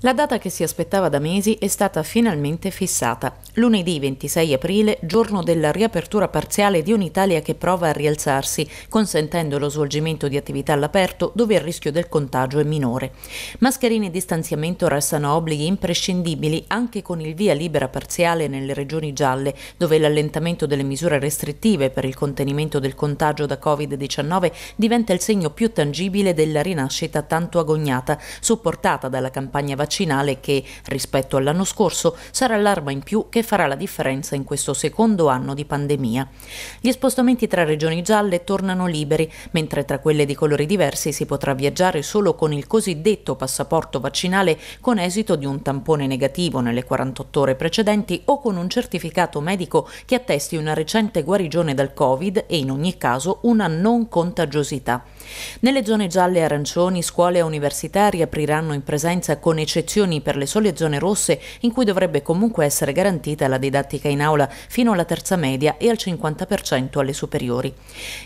La data che si aspettava da mesi è stata finalmente fissata. Lunedì 26 aprile, giorno della riapertura parziale di un'Italia che prova a rialzarsi, consentendo lo svolgimento di attività all'aperto dove il rischio del contagio è minore. Mascherine e distanziamento restano obblighi imprescindibili anche con il via libera parziale nelle regioni gialle, dove l'allentamento delle misure restrittive per il contenimento del contagio da Covid-19 diventa il segno più tangibile della rinascita tanto agognata, supportata dalla campagna vaccinale che, rispetto all'anno scorso, sarà l'arma in più che farà la differenza in questo secondo anno di pandemia. Gli spostamenti tra regioni gialle tornano liberi, mentre tra quelle di colori diversi si potrà viaggiare solo con il cosiddetto passaporto vaccinale con esito di un tampone negativo nelle 48 ore precedenti o con un certificato medico che attesti una recente guarigione dal Covid e in ogni caso una non contagiosità. Nelle zone gialle e arancioni scuole e università riapriranno in presenza con eccezioni per le sole zone rosse in cui dovrebbe comunque essere garantita la didattica in aula fino alla terza media e al 50% alle superiori.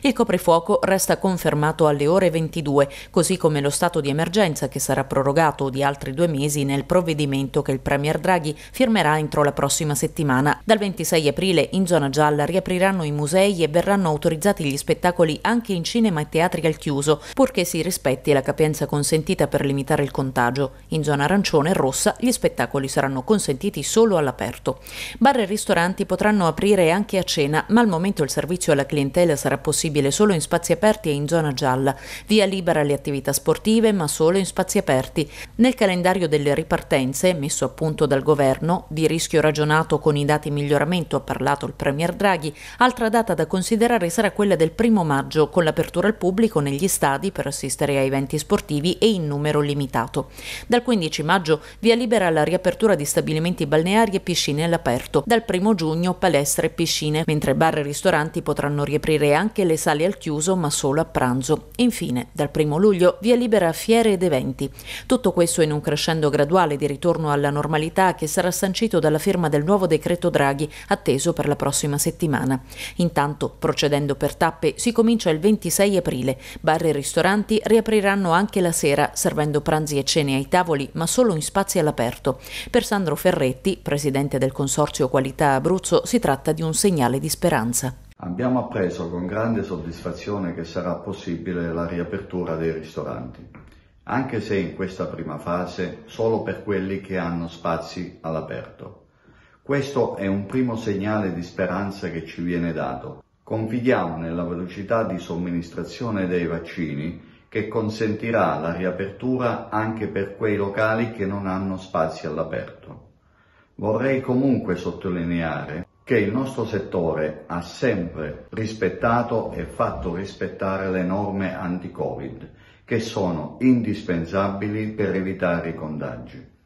Il coprifuoco resta confermato alle ore 22, così come lo stato di emergenza che sarà prorogato di altri due mesi nel provvedimento che il Premier Draghi firmerà entro la prossima settimana. Dal 26 aprile in zona gialla riapriranno i musei e verranno autorizzati gli spettacoli anche in cinema e teatri al chiuso chiuso, purché si rispetti la capienza consentita per limitare il contagio. In zona arancione e rossa gli spettacoli saranno consentiti solo all'aperto. Bar e ristoranti potranno aprire anche a cena, ma al momento il servizio alla clientela sarà possibile solo in spazi aperti e in zona gialla. Via libera le attività sportive, ma solo in spazi aperti. Nel calendario delle ripartenze, messo a punto dal governo, di rischio ragionato con i dati miglioramento ha parlato il Premier Draghi, altra data da considerare sarà quella del primo maggio, con l'apertura al pubblico negli degli stadi per assistere a eventi sportivi e in numero limitato. Dal 15 maggio via libera la riapertura di stabilimenti balneari e piscine all'aperto, dal 1 giugno palestre e piscine, mentre bar e ristoranti potranno riaprire anche le sale al chiuso ma solo a pranzo. Infine, dal 1 luglio via libera fiere ed eventi. Tutto questo in un crescendo graduale di ritorno alla normalità che sarà sancito dalla firma del nuovo decreto Draghi, atteso per la prossima settimana. Intanto, procedendo per tappe, si comincia il 26 aprile bar e ristoranti riapriranno anche la sera, servendo pranzi e cene ai tavoli, ma solo in spazi all'aperto. Per Sandro Ferretti, presidente del Consorzio Qualità Abruzzo, si tratta di un segnale di speranza. Abbiamo appreso con grande soddisfazione che sarà possibile la riapertura dei ristoranti, anche se in questa prima fase solo per quelli che hanno spazi all'aperto. Questo è un primo segnale di speranza che ci viene dato, Confidiamo nella velocità di somministrazione dei vaccini che consentirà la riapertura anche per quei locali che non hanno spazi all'aperto. Vorrei comunque sottolineare che il nostro settore ha sempre rispettato e fatto rispettare le norme anti-Covid che sono indispensabili per evitare i contagi.